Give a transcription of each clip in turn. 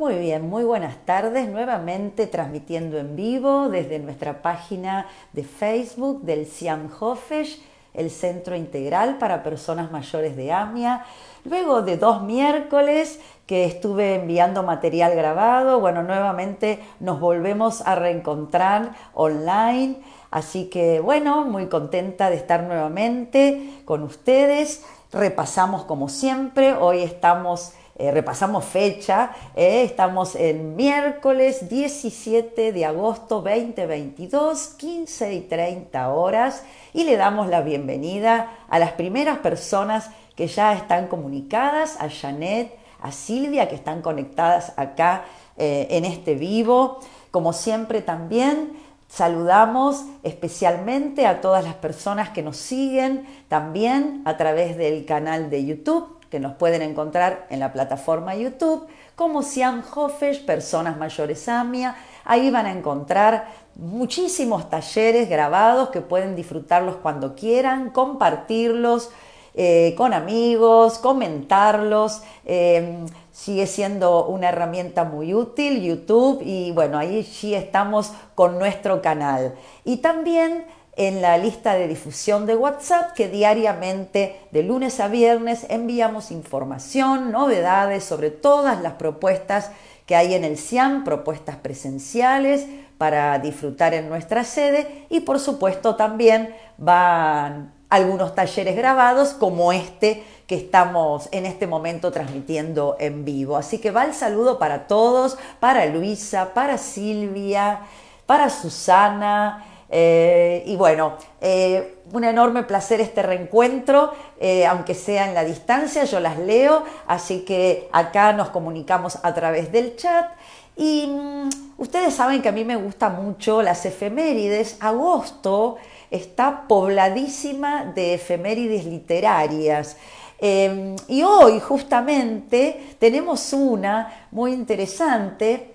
Muy bien, muy buenas tardes. Nuevamente transmitiendo en vivo desde nuestra página de Facebook del Siam Hofesh, el Centro Integral para Personas Mayores de AMIA. Luego de dos miércoles que estuve enviando material grabado, bueno, nuevamente nos volvemos a reencontrar online. Así que bueno, muy contenta de estar nuevamente con ustedes. Repasamos como siempre, hoy estamos eh, repasamos fecha, eh, estamos en miércoles 17 de agosto 2022, 15 y 30 horas, y le damos la bienvenida a las primeras personas que ya están comunicadas, a Janet, a Silvia, que están conectadas acá eh, en este vivo. Como siempre también Saludamos especialmente a todas las personas que nos siguen también a través del canal de YouTube que nos pueden encontrar en la plataforma YouTube, como Siam Hofesh, Personas Mayores Amia. Ahí van a encontrar muchísimos talleres grabados que pueden disfrutarlos cuando quieran, compartirlos. Eh, con amigos, comentarlos. Em, sigue siendo una herramienta muy útil YouTube y bueno, ahí sí estamos con nuestro canal. Y también en la lista de difusión de WhatsApp que diariamente de lunes a viernes enviamos información, novedades sobre todas las propuestas que hay en el CIAM, propuestas presenciales para disfrutar en nuestra sede y por supuesto también van algunos talleres grabados como este que estamos en este momento transmitiendo en vivo. Así que va el saludo para todos, para Luisa, para Silvia, para Susana, eh, y bueno, eh, un enorme placer este reencuentro, eh, aunque sea en la distancia, yo las leo, así que acá nos comunicamos a través del chat. Y mm, ustedes saben que a mí me gustan mucho las efemérides. Agosto está pobladísima de efemérides literarias. Em, y hoy justamente tenemos una muy interesante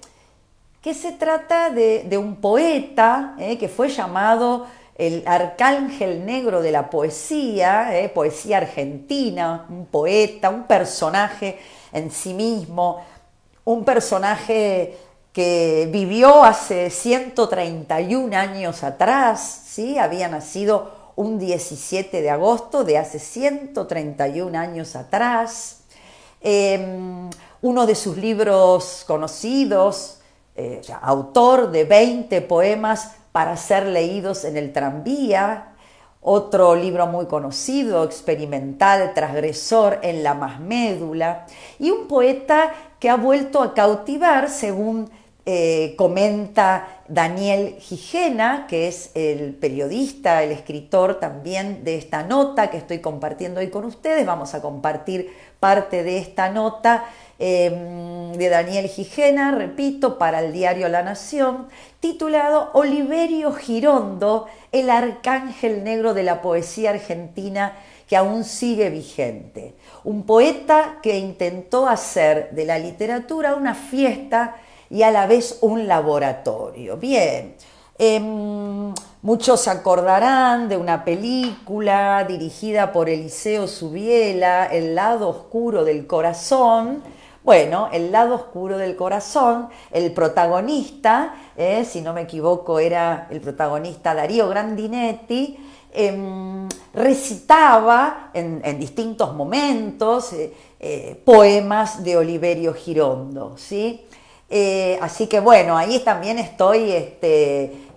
que se trata de, un poeta eh, que fue llamado el arcángel negro de la poesía, eh, poesía argentina, un poeta, un personaje en sí mismo, un personaje que vivió hace 131 años atrás, ¿sí? había nacido un 17 de agosto de hace 131 años atrás. Em, uno de sus libros conocidos, eh, autor de 20 poemas para ser leídos en el tranvía, otro libro muy conocido, experimental, transgresor, en la más médula, y un poeta que ha vuelto a cautivar, según eh, comenta Daniel Gijena, que es el periodista, el escritor también de esta nota que estoy compartiendo hoy con ustedes. Vamos a compartir parte de esta nota eh, de Daniel Gijena, repito, para el diario La Nación, titulado Oliverio Girondo, el arcángel negro de la poesía argentina que aún sigue vigente. Un poeta que intentó hacer de la literatura una fiesta y a la vez un laboratorio. Bien, em, muchos acordarán de una película dirigida por Eliseo Subiela, El lado oscuro del corazón, bueno, el lado oscuro del corazón, el protagonista, eh, si no me equivoco era el protagonista Darío Grandinetti, em, recitaba en, distintos momentos eh, eh, poemas de Oliverio Girondo, así que bueno, ahí también estoy este,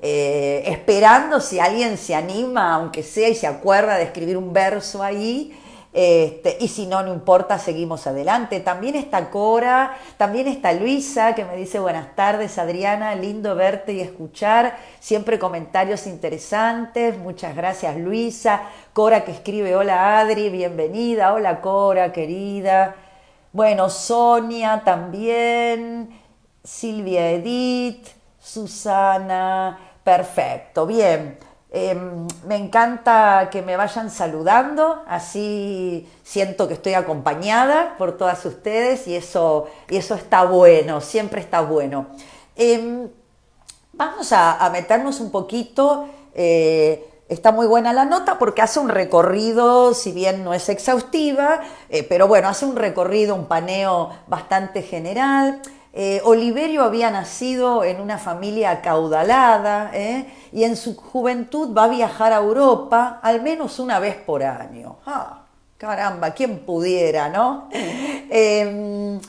esperando si alguien se anima, aunque sea y se acuerda de escribir un verso ahí, este, y si no, no importa, seguimos adelante. También está Cora, también está Luisa, que me dice buenas tardes, Adriana, lindo verte y escuchar. Siempre comentarios interesantes. Muchas gracias, Luisa. Cora que escribe, hola Adri, bienvenida. Hola Cora, querida. Bueno, Sonia también, Silvia Edith, Susana. Perfecto, bien. Em, me encanta que me vayan saludando, así siento que estoy acompañada por todas ustedes y eso, y eso está bueno, siempre está bueno. Em, vamos a, meternos un poquito, eh, está muy buena la nota porque hace un recorrido, si bien no es exhaustiva, eh, pero bueno, hace un recorrido, un paneo bastante general. Eh, Oliverio había nacido en una familia acaudalada ¿eh? y en su juventud va a viajar a Europa al menos una vez por año. ¡Ah! Caramba, quién pudiera, ¿no? Em,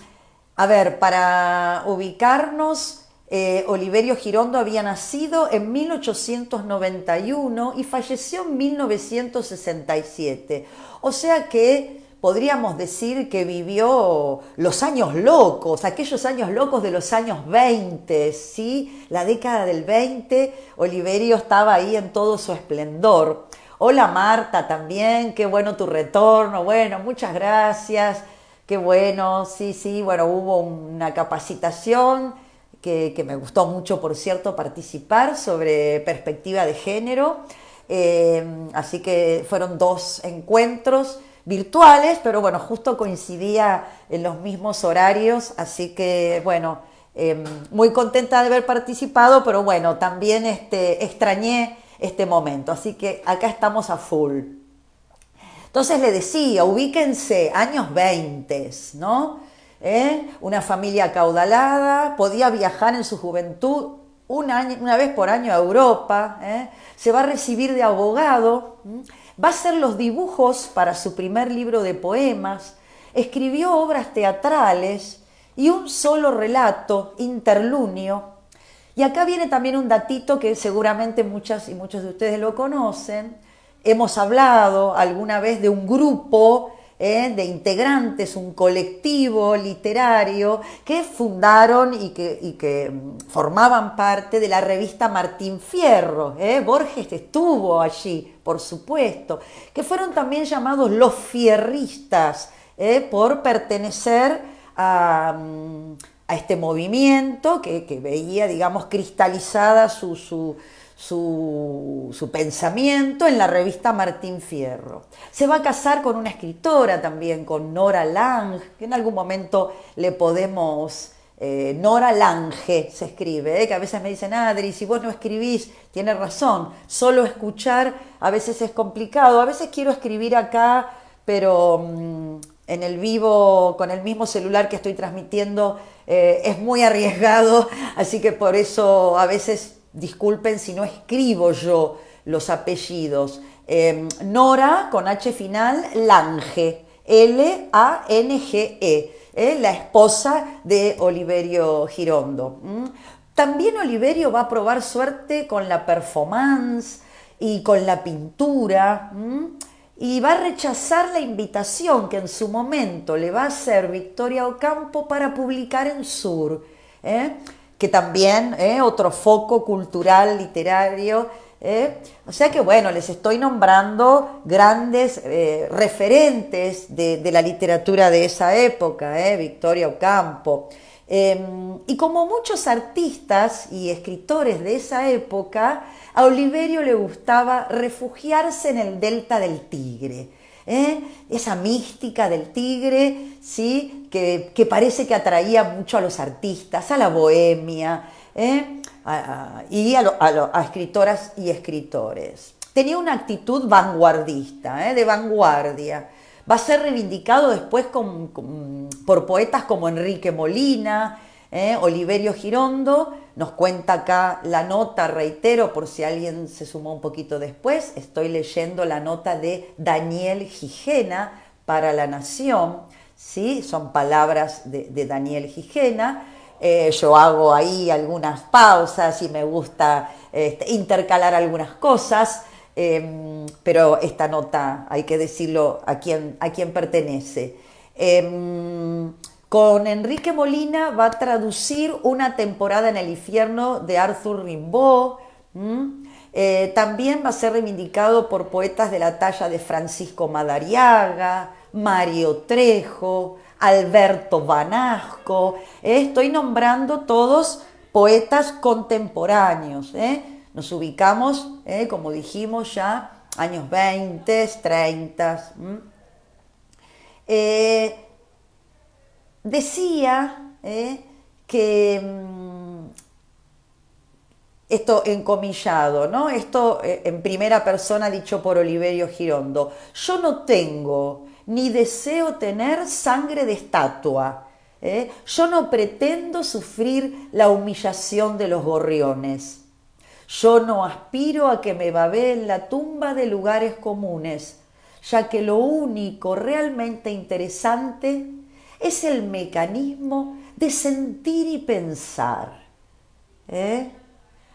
a ver, para ubicarnos, eh, Oliverio Girondo había nacido en 1891 y falleció en 1967. O sea que podríamos decir que vivió los años locos, aquellos años locos de los años 20, ¿sí? La década del 20, Oliverio estaba ahí en todo su esplendor. Hola Marta también, qué bueno tu retorno, bueno, muchas gracias, qué bueno, sí, sí, bueno, hubo una capacitación que, me gustó mucho, por cierto, participar sobre perspectiva de género. Eh, así que fueron dos encuentros virtuales, pero bueno, justo coincidía en los mismos horarios, así que bueno, em, muy contenta de haber participado, pero bueno, también este, extrañé este momento, así que acá estamos a full. Entonces le decía, ubíquense, años 20, ¿no? ¿Eh? Una familia acaudalada, podía viajar en su juventud un año, una vez por año a Europa, ¿eh? se va a recibir de abogado, va a hacer los dibujos para su primer libro de poemas, escribió obras teatrales y un solo relato, interlunio. Y acá viene también un datito que seguramente muchas y muchos de ustedes lo conocen. Hemos hablado alguna vez de un grupo ¿eh? de integrantes, un colectivo literario que fundaron y que, que mm, formaban parte de la revista Martín Fierro. ¿eh? Borges estuvo allí, por supuesto, que fueron también llamados los fierristas ¿eh? por pertenecer mm, a... este movimiento que, que, veía, digamos, cristalizada su, su su, pensamiento en la revista Martín Fierro. Se va a casar con una escritora también, con Nora Lange, que en algún momento le podemos... Eh, Nora Lange se escribe, ¿eh? que a veces me dicen, Adri, si vos no escribís, tiene razón, solo escuchar a veces es complicado, a veces quiero escribir acá, pero mm, en el vivo con el mismo celular que estoy transmitiendo eh, es muy arriesgado, así que por eso a veces disculpen si no escribo yo los apellidos. Eh, Nora, con H final, Lange, L-A-N-G-E, eh, la esposa de Oliverio Girondo. También Oliverio va a probar suerte con la performance y con la pintura. y va a rechazar la invitación que en su momento le va a hacer Victoria Ocampo para publicar en Sur. ¿eh? que también, ¿eh? otro foco cultural, literario. ¿eh? O sea que bueno, les estoy nombrando grandes eh, referentes de, de, la literatura de esa época, Victoria Ocampo. Em, y como muchos artistas y escritores de esa época, a Oliverio le gustaba refugiarse en el delta del Tigre ¿Eh? esa mística del tigre, ¿sí? Que, parece que atraía mucho a los artistas, a la bohemia ¿eh? y a, escritoras y escritores. Tenía una actitud vanguardista, ¿eh? de vanguardia. Va a ser reivindicado después por poetas como Enrique Molina, ¿eh? Oliverio Girondo nos cuenta acá la nota, reitero, por si alguien se sumó un poquito después, estoy leyendo la nota de Daniel Gijena para La Nación, ¿sí? son palabras de, Daniel Gijena. Eh, yo hago ahí algunas pausas y me gusta este, intercalar algunas cosas, em, pero esta nota hay que decirlo a quien a quién pertenece. Em, con Enrique Molina va a traducir Una temporada en el infierno de Arthur Rimbaud. Eh, también va a ser reivindicado por poetas de la talla de Francisco Madariaga, Mario Trejo, Alberto Banasco. ¿eh? estoy nombrando todos poetas contemporáneos. ¿eh? Nos ubicamos, como dijimos ya, años 20, 30 decía eh, que mm, esto encomillado, ¿no? Esto eh, en primera persona dicho por Oliverio Girondo. Yo no tengo ni deseo tener sangre de estatua. ¿eh? Yo no pretendo sufrir la humillación de los gorriones. Yo no aspiro a que me en la tumba de lugares comunes, ya que lo único realmente interesante es el mecanismo de sentir y pensar. ¿Eh?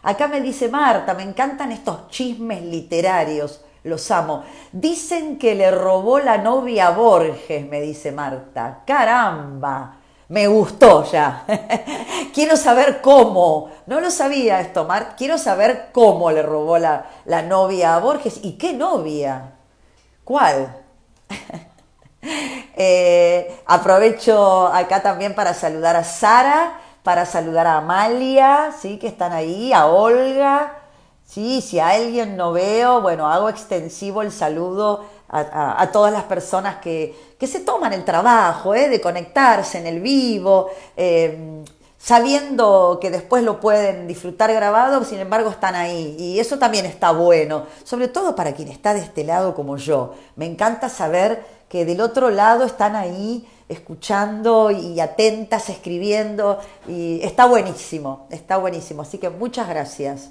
Acá me dice Marta, me encantan estos chismes literarios, los amo. Dicen que le robó la novia a Borges, me dice Marta. Caramba, me gustó ya. Quiero saber cómo. No lo sabía esto, Marta. Quiero saber cómo le robó la, la novia a Borges y qué novia. ¿Cuál? Eh, aprovecho acá también para saludar a Sara, para saludar a Amalia, ¿sí? que están ahí, a Olga. Sí, si a alguien no veo, bueno, hago extensivo el saludo a, todas las personas que, se toman el trabajo ¿eh? de conectarse en el vivo. Eh, sabiendo que después lo pueden disfrutar grabado, sin embargo están ahí. Y eso también está bueno, sobre todo para quien está de este lado como yo. Me encanta saber que del otro lado están ahí escuchando y atentas, escribiendo. Y está buenísimo, está buenísimo. Así que muchas gracias.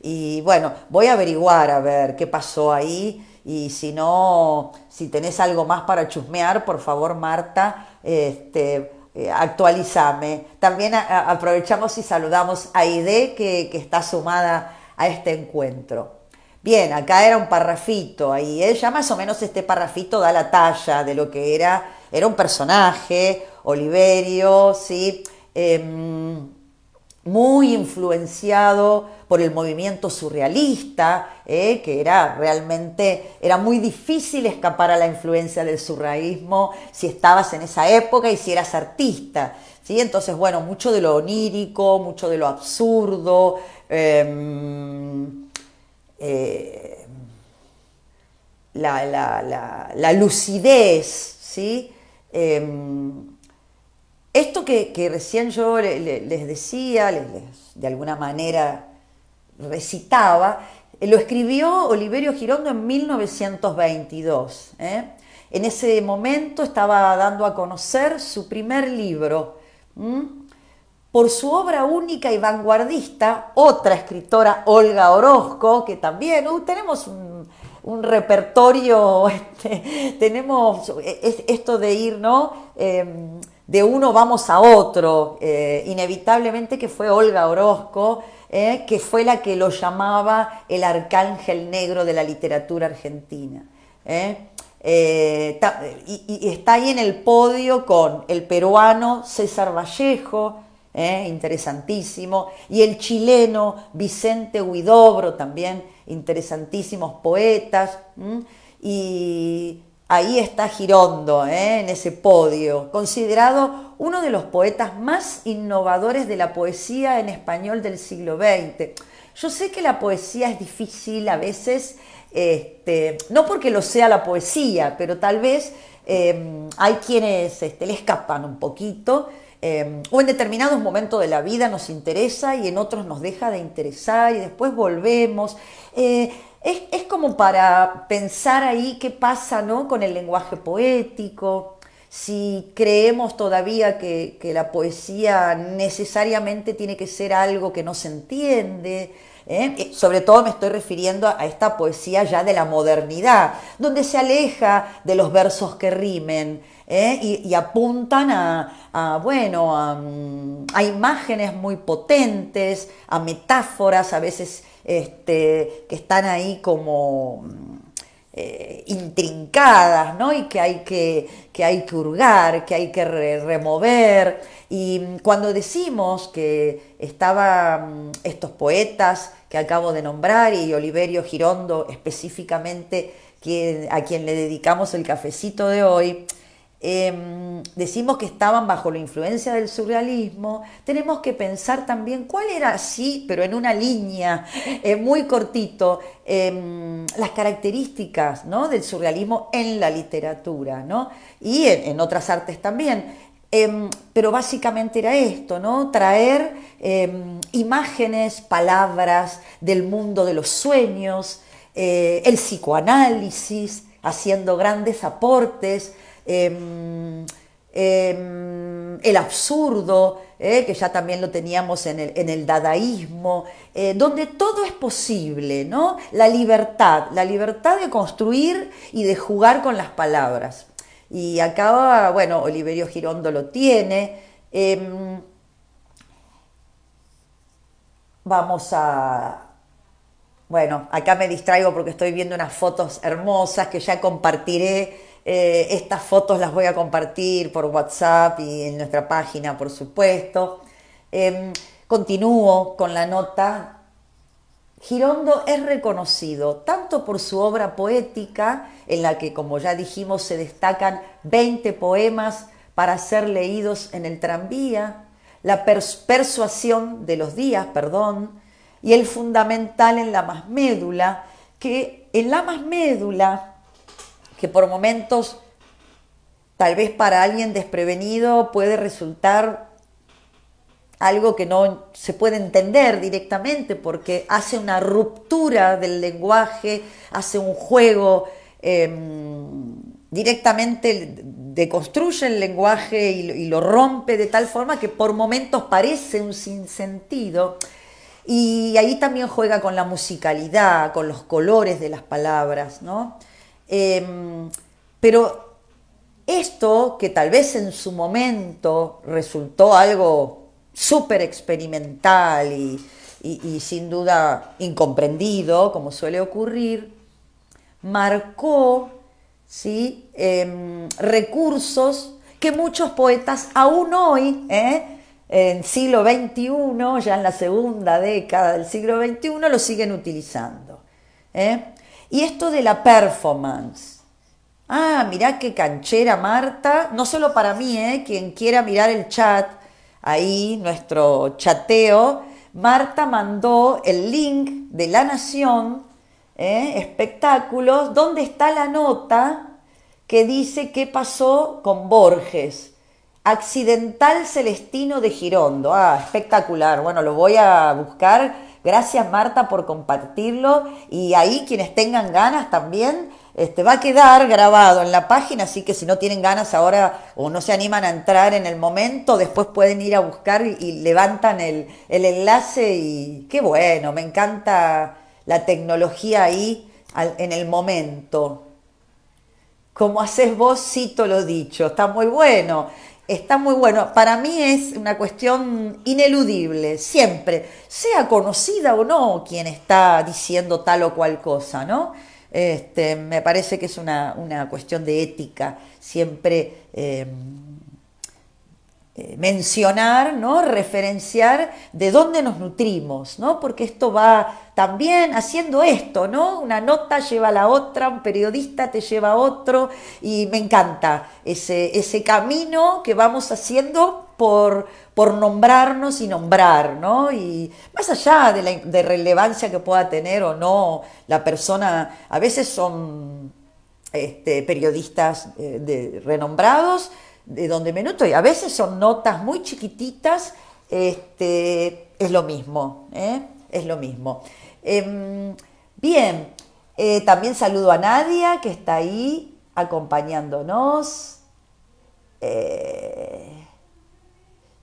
Y bueno, voy a averiguar a ver qué pasó ahí. Y si no, si tenés algo más para chusmear, por favor, Marta, este, eh, actualizame. También aprovechamos y saludamos a Idé que, está sumada a este encuentro. Bien, acá era un parrafito, ahí ella ¿eh? más o menos este parrafito da la talla de lo que era, era un personaje, Oliverio, ¿sí? Em, muy influenciado por el movimiento surrealista, eh, que era realmente, era muy difícil escapar a la influencia del surrealismo si estabas en esa época y si eras artista. ¿sí? Entonces, bueno, mucho de lo onírico, mucho de lo absurdo, em, eh, la, la, lucidez, ¿sí? Em, esto que, recién yo les decía, les, de alguna manera recitaba, eh, lo escribió Oliverio Girondo en 1922. ¿eh? En ese momento estaba dando a conocer su primer libro. Por su obra única y vanguardista, otra escritora, Olga Orozco, que también uh, tenemos un, repertorio, este, tenemos e, e, esto de ir, ¿no? Em, de uno vamos a otro, eh, inevitablemente que fue Olga Orozco, eh, que fue la que lo llamaba el arcángel negro de la literatura argentina. Eh. y, está ahí en el podio con el peruano César Vallejo, interesantísimo, y el chileno Vicente Huidobro, también interesantísimos poetas. Y Ahí está Girondo, ¿eh? en ese podio, considerado uno de los poetas más innovadores de la poesía en español del siglo XX. Yo sé que la poesía es difícil a veces, este, no porque lo sea la poesía, pero tal vez em, hay quienes este, le escapan un poquito, em, o en determinados momentos de la vida nos interesa y en otros nos deja de interesar y después volvemos. Eh, es, como para pensar ahí qué pasa ¿no? con el lenguaje poético, si creemos todavía que, la poesía necesariamente tiene que ser algo que no se entiende. ¿eh? Eh, sobre todo me estoy refiriendo a esta poesía ya de la modernidad, donde se aleja de los versos que rimen ¿eh? y, apuntan a, bueno, mm, a imágenes muy potentes, a metáforas a veces este, que están ahí como mm, eh, intrincadas, ¿no? Y que hay que, hay que hurgar, que hay que remover. Y mm, cuando decimos que estaban mm, estos poetas que acabo de nombrar y Oliverio Girondo específicamente, a quien le dedicamos el cafecito de hoy, Em, decimos que estaban bajo la influencia del surrealismo, tenemos que pensar también cuál era, sí, pero en una línea eh, muy cortito, em, las características del surrealismo en la literatura y en, otras artes también. Em, pero básicamente era esto, Traer imágenes, palabras del mundo de los sueños, eh, el psicoanálisis, haciendo grandes aportes Em, em, el absurdo, eh, que ya también lo teníamos en el, dadaísmo, eh, donde todo es posible, ¿no? La libertad, la libertad de construir y de jugar con las palabras. Y acá, bueno, Oliverio Girondo lo tiene. Em, vamos a, bueno, acá me distraigo porque estoy viendo unas fotos hermosas que ya compartiré eh, estas fotos las voy a compartir por WhatsApp y en nuestra página, por supuesto. Em, continúo con la nota. Girondo es reconocido tanto por su obra poética, en la que, como ya dijimos, se destacan 20 poemas para ser leídos en el tranvía, la persuasión de los días, perdón, y el fundamental en la más médula, que en la más médula que por momentos, tal vez para alguien desprevenido, puede resultar algo que no se puede entender directamente porque hace una ruptura del lenguaje, hace un juego, em, directamente deconstruye el lenguaje y lo, y lo, rompe de tal forma que por momentos parece un sinsentido. Y ahí también juega con la musicalidad, con los colores de las palabras, ¿no? Em, pero esto, que tal vez en su momento resultó algo súper experimental y, sin duda incomprendido, como suele ocurrir, marcó ¿sí? Em, recursos que muchos poetas aún hoy, ¿eh? en siglo XXI, ya en la segunda década del siglo XXI, lo siguen utilizando. ¿eh? Y esto de la performance. Ah, mirá qué canchera Marta. No solo para mí, ¿eh? quien quiera mirar el chat, ahí nuestro chateo, Marta mandó el link de La Nación, ¿eh? espectáculos, donde está la nota que dice qué pasó con Borges. Accidental Celestino de Girondo. Ah, espectacular. Bueno, lo voy a buscar Gracias Marta por compartirlo y ahí quienes tengan ganas también. Este, va a quedar grabado en la página, así que si no tienen ganas ahora o no se animan a entrar en el momento, después pueden ir a buscar y, levantan el, enlace y qué bueno, me encanta la tecnología ahí en el momento. Como haces vos, cito lo dicho, está muy bueno. Está muy bueno. Para mí es una cuestión ineludible, siempre, sea conocida o no quien está diciendo tal o cual cosa, ¿no? Este, me parece que es una, cuestión de ética, siempre eh, eh, mencionar, ¿no? referenciar de dónde nos nutrimos, porque esto va también haciendo esto, una nota lleva a la otra, un periodista te lleva a otro, y me encanta ese, camino que vamos haciendo por, nombrarnos y nombrar, Y más allá de la relevancia que pueda tener o no la persona, a veces son este, periodistas eh, renombrados, de donde me y a veces son notas muy chiquititas, este, es lo mismo, ¿eh? es lo mismo. Em, bien, eh, también saludo a Nadia, que está ahí acompañándonos, eh,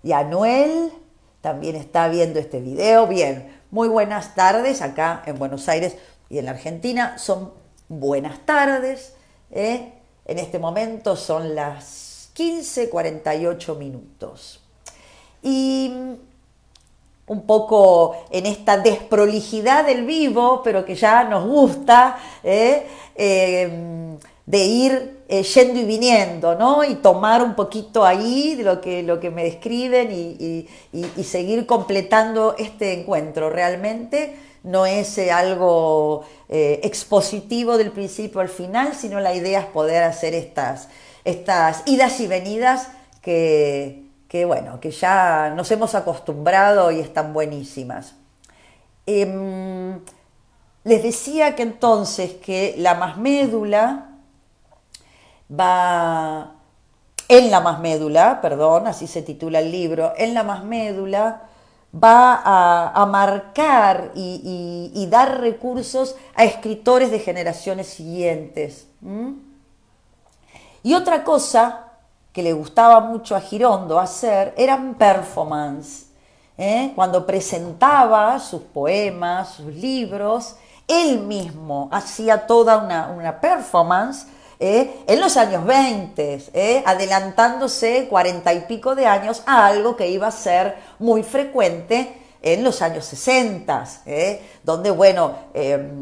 y a Noel, también está viendo este video. Bien, muy buenas tardes acá en Buenos Aires y en la Argentina, son buenas tardes. En este momento son las 15, 48 minutos. Y mm, un poco en esta desprolijidad del vivo, pero que ya nos gusta, ¿eh? Eh, mm, de ir eh, yendo y viniendo, ¿no? Y tomar un poquito ahí de lo que, lo que me describen y seguir completando este encuentro. Realmente no es algo expositivo del principio al final, sino la idea es poder hacer estas, estas idas y venidas que, bueno, que ya nos hemos acostumbrado y están buenísimas. Em, les decía que entonces que la más médula va, en la más médula, perdón, así se titula el libro, en la más médula va a, marcar y, dar recursos a escritores de generaciones siguientes. Y otra cosa que le gustaba mucho a Girondo hacer eran performance. ¿eh? Cuando presentaba sus poemas, sus libros, él mismo hacía toda una, performance ¿eh? en los años 20, ¿eh? adelantándose cuarenta y pico de años a algo que iba a ser muy frecuente en los años 60, donde, bueno, em,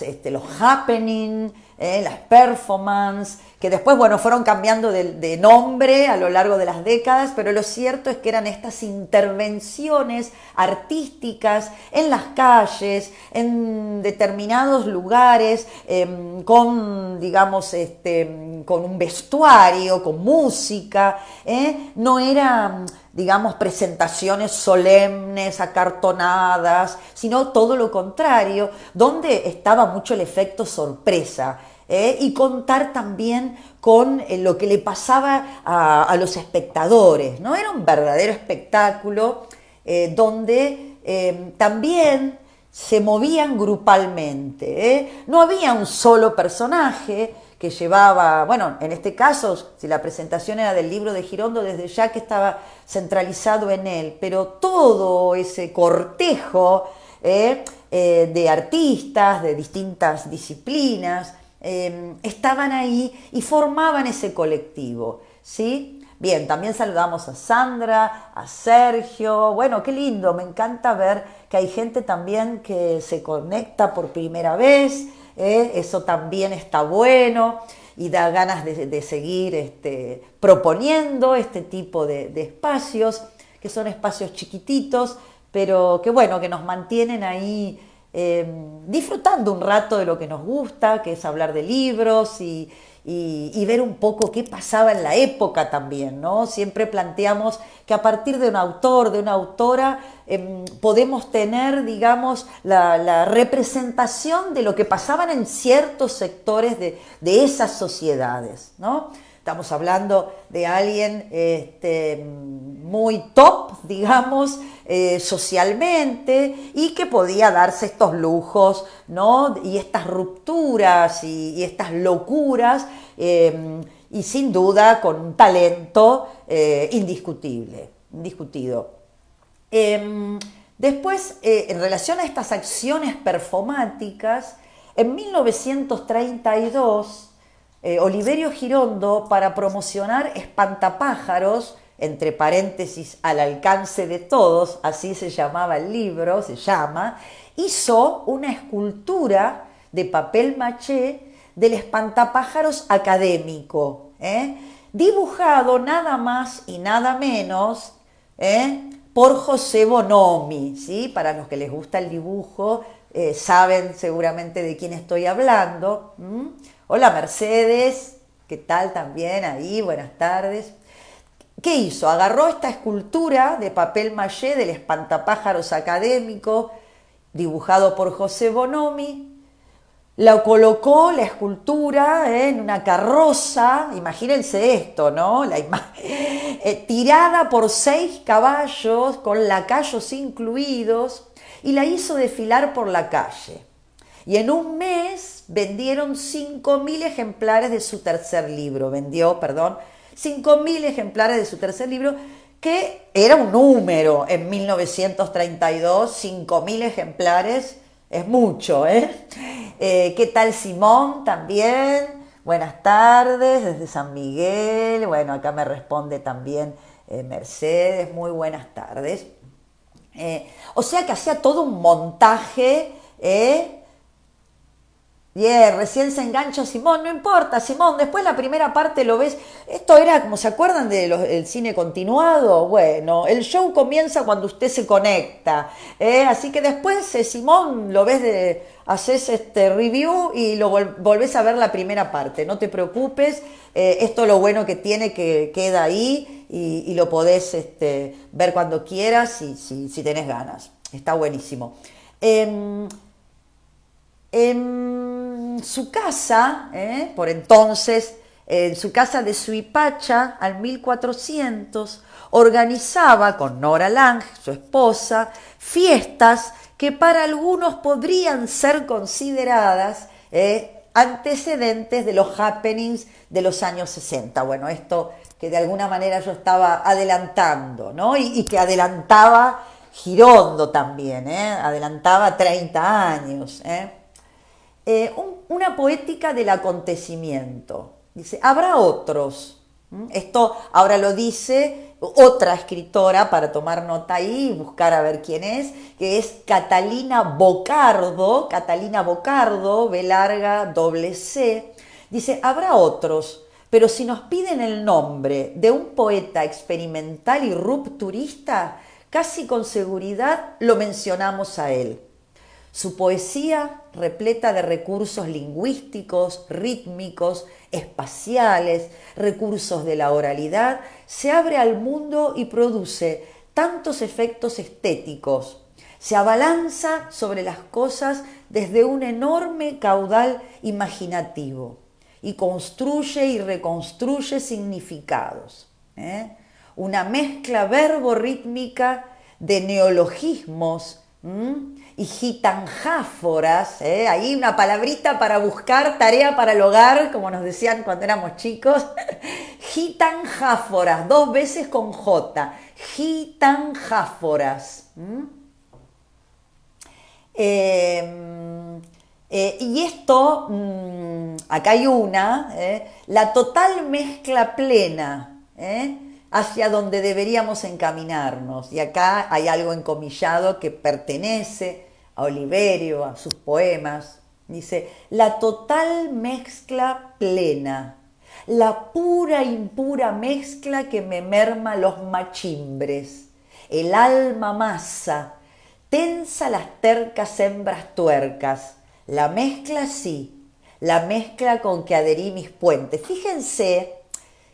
este, los happening, las performances, que después, bueno, fueron cambiando de, nombre a lo largo de las décadas, pero lo cierto es que eran estas intervenciones artísticas en las calles, en determinados lugares, em, con, digamos, este, con un vestuario, con música, ¿eh? no eran, digamos, presentaciones solemnes, acartonadas, sino todo lo contrario, donde estaba mucho el efecto sorpresa. ¿eh? y contar también con eh, lo que le pasaba a, los espectadores. Era un verdadero espectáculo eh, donde em, también se movían grupalmente. No había un solo personaje que llevaba, bueno, en este caso, si la presentación era del libro de Girondo, desde ya que estaba centralizado en él, pero todo ese cortejo de artistas de distintas disciplinas, Em, estaban ahí y formaban ese colectivo, ¿sí? Bien, también saludamos a Sandra, a Sergio. Bueno, qué lindo, me encanta ver que hay gente también que se conecta por primera vez. ¿eh? Eso también está bueno y da ganas de, seguir este, proponiendo este tipo de, de espacios, que son espacios chiquititos, pero que bueno, que nos mantienen ahí Em, disfrutando un rato de lo que nos gusta, que es hablar de libros y, ver un poco qué pasaba en la época también, ¿no? Siempre planteamos que a partir de un autor, de una autora, em, podemos tener, digamos, la, representación de lo que pasaban en ciertos sectores de, de esas sociedades, ¿no? Estamos hablando de alguien este, muy top, digamos, eh, socialmente, y que podía darse estos lujos, ¿no? Y estas rupturas y, estas locuras, em, y sin duda con un talento eh, indiscutible, indiscutido. Em, después, eh, en relación a estas acciones performáticas, en 1932, eh, Oliverio Girondo para promocionar Espantapájaros, entre paréntesis, al alcance de todos, así se llamaba el libro, se llama, hizo una escultura de papel maché del espantapájaros académico, ¿eh? dibujado nada más y nada menos ¿eh? por José Bonomi, ¿sí? para los que les gusta el dibujo, saben seguramente de quién estoy hablando. Hola Mercedes, ¿qué tal también ahí? Buenas tardes. ¿Qué hizo? Agarró esta escultura de papel maillé del espantapájaros académico, dibujado por José Bonomi, la colocó la escultura en una carroza, imagínense esto, ¿no? Eh, tirada por seis caballos, con lacayos incluidos, y la hizo desfilar por la calle. Y en un mes vendieron 5.000 ejemplares de su tercer libro, vendió, perdón, 5.000 ejemplares de su tercer libro, que era un número en 1932, 5.000 ejemplares, es mucho, ¿eh? ¿eh? ¿Qué tal Simón también? Buenas tardes desde San Miguel, bueno, acá me responde también eh, Mercedes, muy buenas tardes. Eh, o sea que hacía todo un montaje, ¿eh? bien, recién se engancha Simón, no importa, Simón, después la primera parte lo ves. Esto era, como se acuerdan del cine continuado, bueno, el show comienza cuando usted se conecta. ¿eh? Así que después eh, Simón lo ves haces este review y lo volvés a ver la primera parte. No te preocupes, eh, esto lo bueno que tiene que queda ahí y, lo podés este, ver cuando quieras y si, si tenés ganas. Está buenísimo. Em, en su casa, ¿eh? por entonces, en su casa de Suipacha, al 1400, organizaba con Nora Lange, su esposa, fiestas que para algunos podrían ser consideradas ¿eh? antecedentes de los happenings de los años 60. Bueno, esto que de alguna manera yo estaba adelantando, ¿no? Y, y que adelantaba Girondo también, ¿eh? Adelantaba 30 años, ¿eh? Eh, una poética del acontecimiento. Dice, habrá otros. ¿Mm? Esto ahora lo dice otra escritora para tomar nota ahí y buscar a ver quién es, que es Catalina Bocardo, Catalina Bocardo, B larga, doble C. Dice, habrá otros, pero si nos piden el nombre de un poeta experimental y rupturista, casi con seguridad lo mencionamos a él. Su poesía repleta de recursos lingüísticos, rítmicos, espaciales, recursos de la oralidad, se abre al mundo y produce tantos efectos estéticos. Se abalanza sobre las cosas desde un enorme caudal imaginativo y construye y reconstruye significados. ¿eh? Una mezcla verbo de neologismos y gitanjáforas. ¿eh? Ahí una palabrita para buscar, tarea para el hogar, como nos decían cuando éramos chicos. gitanjáforas, dos veces con J. Gitanjáforas. Em, eh, y esto, mm, acá hay una, ¿eh? la total mezcla plena. ¿eh? hacia donde deberíamos encaminarnos. Y acá hay algo encomillado que pertenece a Oliverio, a sus poemas. Dice, la total mezcla plena, la pura impura mezcla que me merma los machimbres, el alma masa, tensa las tercas hembras tuercas, la mezcla sí, la mezcla con que adherí mis puentes. Fíjense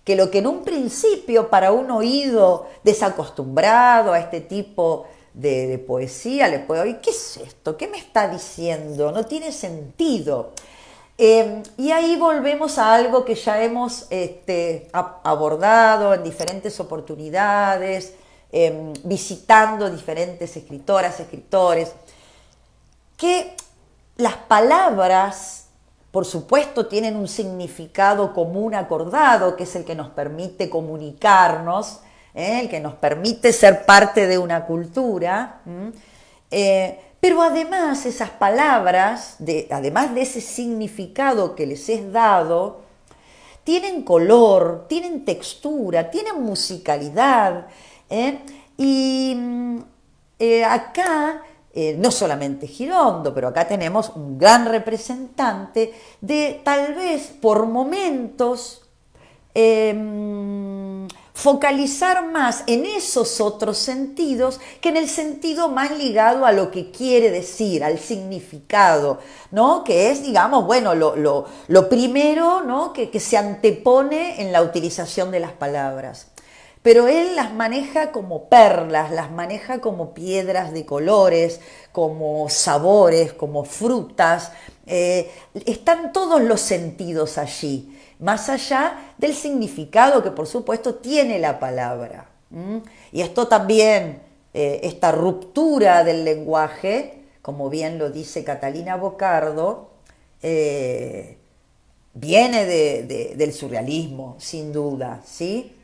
que lo que en un principio para un oído desacostumbrado a este tipo de, poesía le puede oír, ¿qué es esto? ¿Qué me está diciendo? No tiene sentido. Em, y ahí volvemos a algo que ya hemos este, abordado en diferentes oportunidades, em, visitando diferentes escritoras, escritores, que las palabras por supuesto tienen un significado común acordado, que es el que nos permite comunicarnos, ¿eh? el que nos permite ser parte de una cultura. Eh, pero además esas palabras, de, además de ese significado que les es dado, tienen color, tienen textura, tienen musicalidad. ¿eh? Y mm, acá eh, no solamente Girondo, pero acá tenemos un gran representante de tal vez por momentos em, focalizar más en esos otros sentidos que en el sentido más ligado a lo que quiere decir, al significado, ¿no? Que es, digamos, bueno, lo, primero, ¿no? que se antepone en la utilización de las palabras pero él las maneja como perlas, las maneja como piedras de colores, como sabores, como frutas. Eh, están todos los sentidos allí, más allá del significado que por supuesto tiene la palabra. Y esto también, eh, esta ruptura del lenguaje, como bien lo dice Catalina Bocardo, eh, viene del surrealismo, sin duda, ¿sí?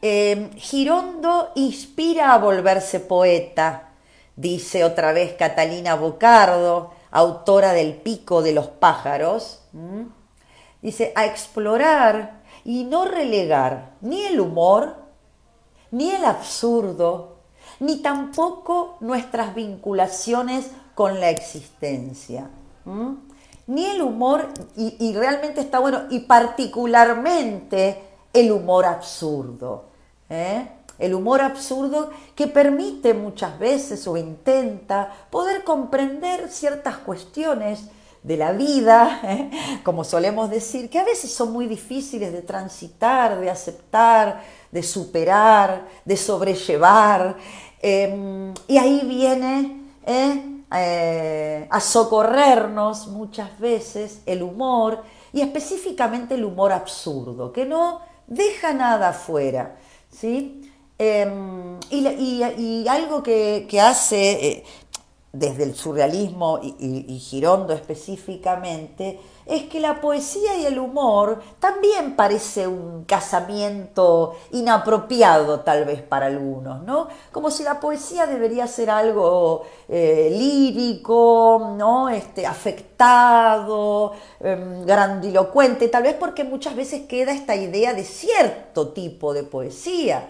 Em, Girondo inspira a volverse poeta, dice otra vez Catalina Bocardo, autora del Pico de los Pájaros. Dice, a explorar y no relegar ni el humor, ni el absurdo, ni tampoco nuestras vinculaciones con la existencia. Ni el humor, y realmente está bueno, y particularmente el humor absurdo. ¿eh? El humor absurdo que permite muchas veces o intenta poder comprender ciertas cuestiones de la vida, ¿eh? como solemos decir, que a veces son muy difíciles de transitar, de aceptar, de superar, de sobrellevar. Em, y ahí viene ¿eh? a socorrernos muchas veces el humor y específicamente el humor absurdo, que no deja nada afuera ¿sí? Em, y, algo que, hace eh, desde el surrealismo y Girondo específicamente, es que la poesía y el humor también parece un casamiento inapropiado tal vez para algunos, ¿no? Como si la poesía debería ser algo eh, lírico, ¿no? Este, afectado, em, grandilocuente, tal vez porque muchas veces queda esta idea de cierto tipo de poesía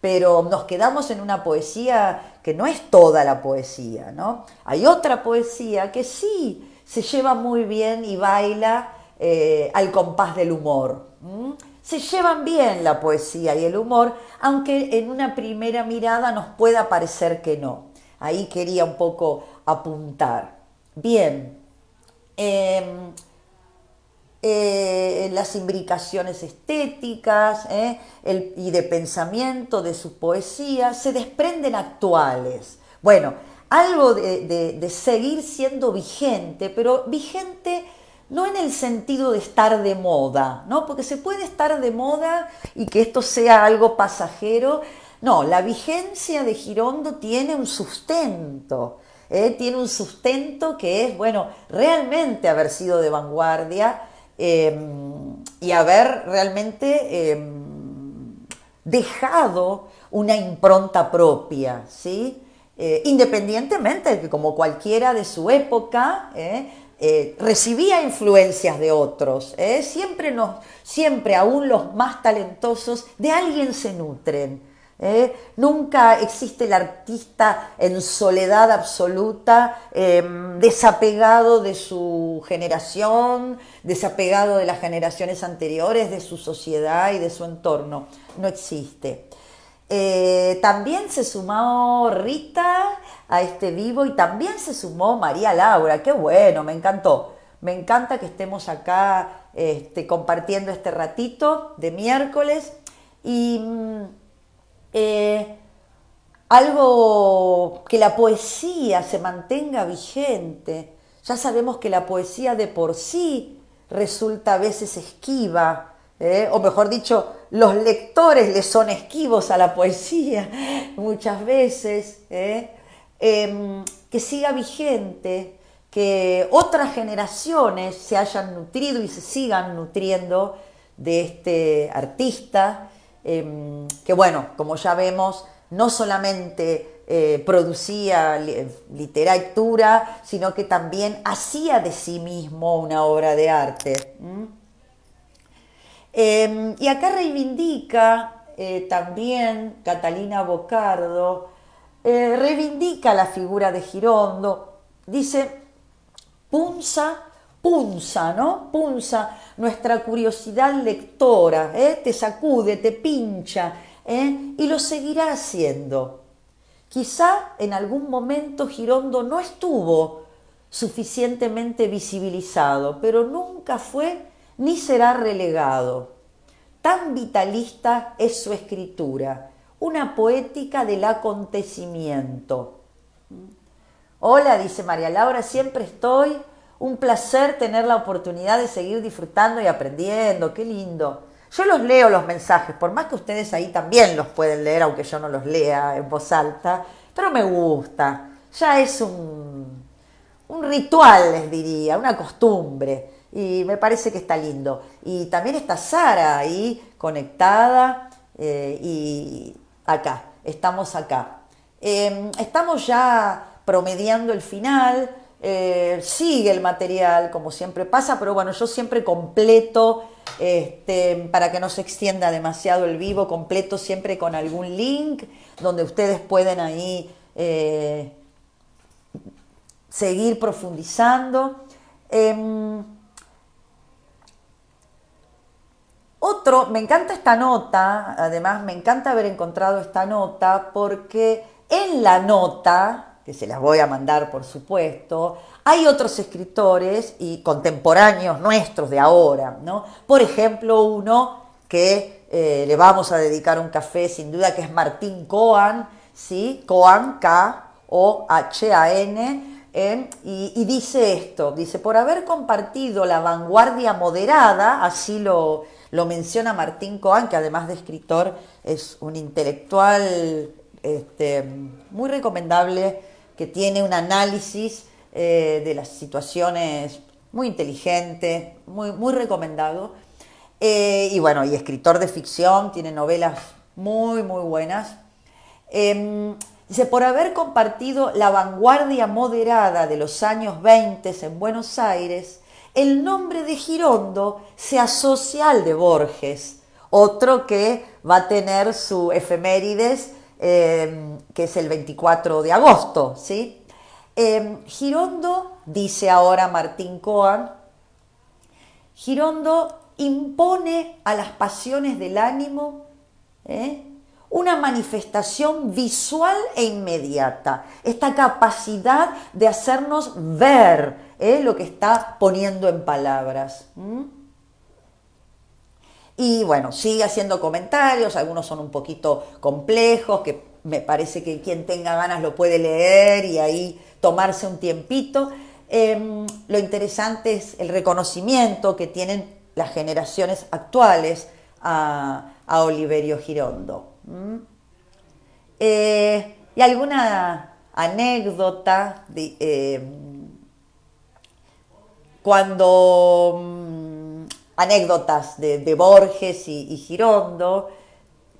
pero nos quedamos en una poesía que no es toda la poesía, ¿no? Hay otra poesía que sí se lleva muy bien y baila eh, al compás del humor. Se llevan bien la poesía y el humor, aunque en una primera mirada nos pueda parecer que no. Ahí quería un poco apuntar. Bien, em, eh, las imbricaciones estéticas ¿eh? y de pensamiento de su poesía se desprenden actuales. Bueno, algo de, seguir siendo vigente, pero vigente no en el sentido de estar de moda, ¿no? Porque se puede estar de moda y que esto sea algo pasajero. No, la vigencia de Girondo tiene un sustento, ¿eh? tiene un sustento que es, bueno, realmente haber sido de vanguardia em, y haber realmente em, dejado una impronta propia, ¿sí? Eh, de independientemente, como cualquiera de su época, eh, eh, recibía influencias de otros. Siempre, siempre, aún los más talentosos, de alguien se nutren. nunca existe el artista en soledad absoluta, em, desapegado de su generación, desapegado de las generaciones anteriores, de su sociedad y de su entorno. No existe. Eh, también se sumó Rita a este vivo y también se sumó María Laura. Qué bueno, me encantó. Me encanta que estemos acá este, compartiendo este ratito de miércoles. Y mm, eh, algo que la poesía se mantenga vigente. Ya sabemos que la poesía de por sí resulta a veces esquiva, eh, o mejor dicho, los lectores les son esquivos a la poesía muchas veces, ¿eh? em, que siga vigente, que otras generaciones se hayan nutrido y se sigan nutriendo de este artista, em, que bueno, como ya vemos, no solamente eh, producía literatura, sino que también hacía de sí mismo una obra de arte. Em, y acá reivindica eh, también Catalina Bocardo, eh, reivindica la figura de Girondo, dice, punza, punza, ¿no? Punza nuestra curiosidad lectora, ¿eh? te sacude, te pincha, y lo seguirá haciendo. Quizá en algún momento Girondo no estuvo suficientemente visibilizado, pero nunca fue ni será relegado. Tan vitalista es su escritura, una poética del acontecimiento. Hola, dice María Laura, siempre estoy. Un placer tener la oportunidad de seguir disfrutando y aprendiendo. Qué lindo. Yo los leo los mensajes, por más que ustedes ahí también los pueden leer, aunque yo no los lea en voz alta, pero me gusta. Ya es un, un ritual, les diría, una costumbre. Y me parece que está lindo. Y también está Sara ahí conectada eh, y acá, estamos acá. Em, estamos ya promediando el final, eh, sigue el material como siempre pasa, pero bueno, yo siempre completo, este, para que no se extienda demasiado el vivo, completo siempre con algún link donde ustedes pueden ahí eh, seguir profundizando. Em, Otro, me encanta esta nota, además me encanta haber encontrado esta nota porque en la nota, que se las voy a mandar por supuesto, hay otros escritores y contemporáneos nuestros de ahora, ¿no? Por ejemplo, uno que eh, le vamos a dedicar un café sin duda, que es Martín Coan, ¿sí? Coan, K-O-H-A-N, a n eh, y, dice esto, dice, por haber compartido la vanguardia moderada, así lo, lo menciona Martín Coan, que además de escritor es un intelectual este, muy recomendable, que tiene un análisis eh, de las situaciones muy inteligente, muy, muy recomendado. Eh, y bueno, y escritor de ficción, tiene novelas muy, muy buenas. Em, dice, por haber compartido la vanguardia moderada de los años 20 en Buenos Aires, el nombre de Girondo se asocia al de Borges, otro que va a tener su efemérides, em, que es el 24 de agosto. ¿sí? Em, Girondo, dice ahora Martín Coan, Girondo impone a las pasiones del ánimo ¿eh? una manifestación visual e inmediata, esta capacidad de hacernos ver ¿eh? lo que está poniendo en palabras. Y bueno, sigue haciendo comentarios, algunos son un poquito complejos, que me parece que quien tenga ganas lo puede leer y ahí tomarse un tiempito. Em, lo interesante es el reconocimiento que tienen las generaciones actuales a, a Oliverio Girondo. Mm. Eh, ¿Y alguna anécdota de, em, cuando mm, anécdotas de, Borges y, Girondo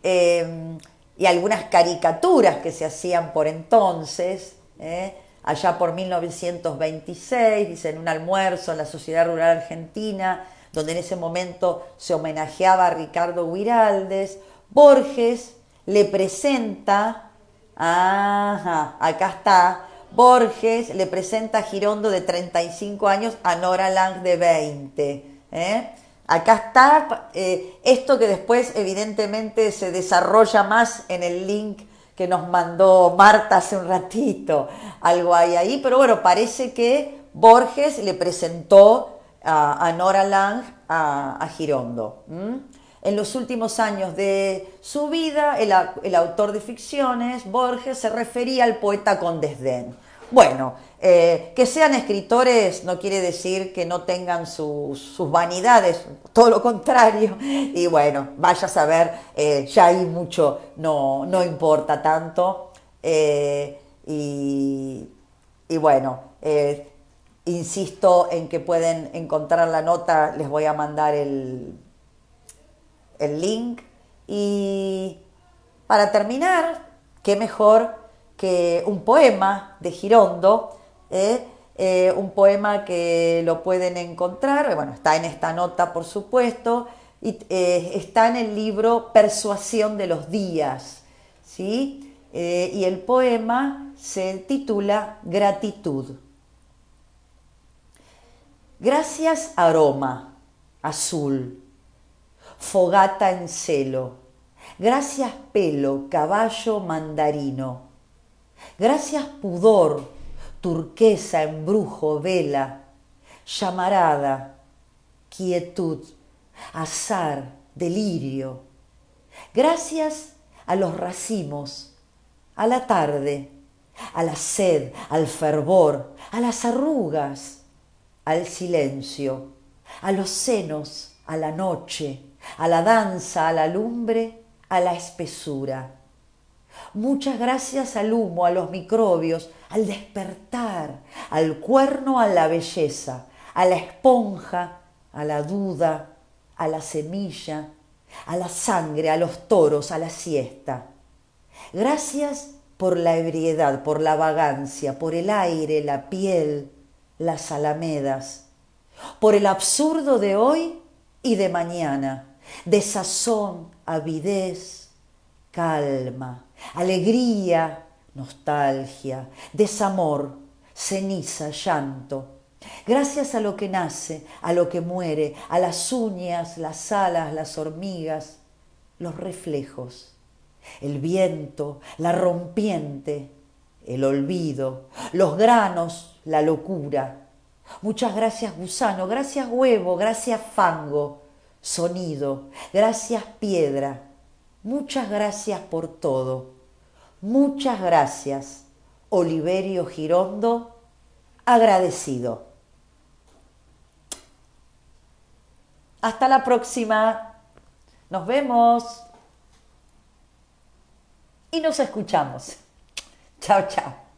em, y algunas caricaturas que se hacían por entonces, eh? allá por 1926, dice, en un almuerzo en la Sociedad Rural Argentina, donde en ese momento se homenajeaba a Ricardo Huiraldes, Borges le presenta, acá está, Borges le presenta a Girondo de 35 años a Nora Lang de 20. ¿eh? Acá está eh, esto que después evidentemente se desarrolla más en el link que nos mandó Marta hace un ratito, algo hay ahí, pero bueno, parece que Borges le presentó a, Nora Lang a, Girondo. En los últimos años de su vida, el, autor de ficciones, Borges, se refería al poeta con desdén. Bueno, eh, que sean escritores no quiere decir que no tengan sus vanidades, todo lo contrario. Y bueno, vaya a saber, eh, ya hay mucho no, no importa tanto. Eh, y, bueno, insisto en que pueden encontrar la nota, les voy a mandar el, el link. Y para terminar, qué mejor que un poema de Girondo, ¿eh? Eh, un poema que lo pueden encontrar, bueno, está en esta nota por supuesto, y eh, está en el libro Persuasión de los Días, ¿sí? y el poema se titula Gratitud. Gracias aroma azul fogata en celo. Gracias pelo, caballo mandarino. Gracias pudor, turquesa, embrujo, vela, llamarada, quietud, azar, delirio. Gracias a los racimos, a la tarde, a la sed, al fervor, a las arrugas, al silencio, a los senos, a la noche a la danza, a la lumbre, a la espesura. Muchas gracias al humo, a los microbios, al despertar, al cuerno, a la belleza, a la esponja, a la duda, a la semilla, a la sangre, a los toros, a la siesta. Gracias por la ebriedad, por la vagancia, por el aire, la piel, las alamedas, por el absurdo de hoy y de mañana desazón, avidez, calma, alegría, nostalgia, desamor, ceniza, llanto. Gracias a lo que nace, a lo que muere, a las uñas, las alas, las hormigas, los reflejos, el viento, la rompiente, el olvido, los granos, la locura. Muchas gracias gusano, gracias huevo, gracias fango, sonido. Gracias piedra. Muchas gracias por todo. Muchas gracias. Oliverio Girondo, agradecido. Hasta la próxima. Nos vemos. Y nos escuchamos. Chao, chao.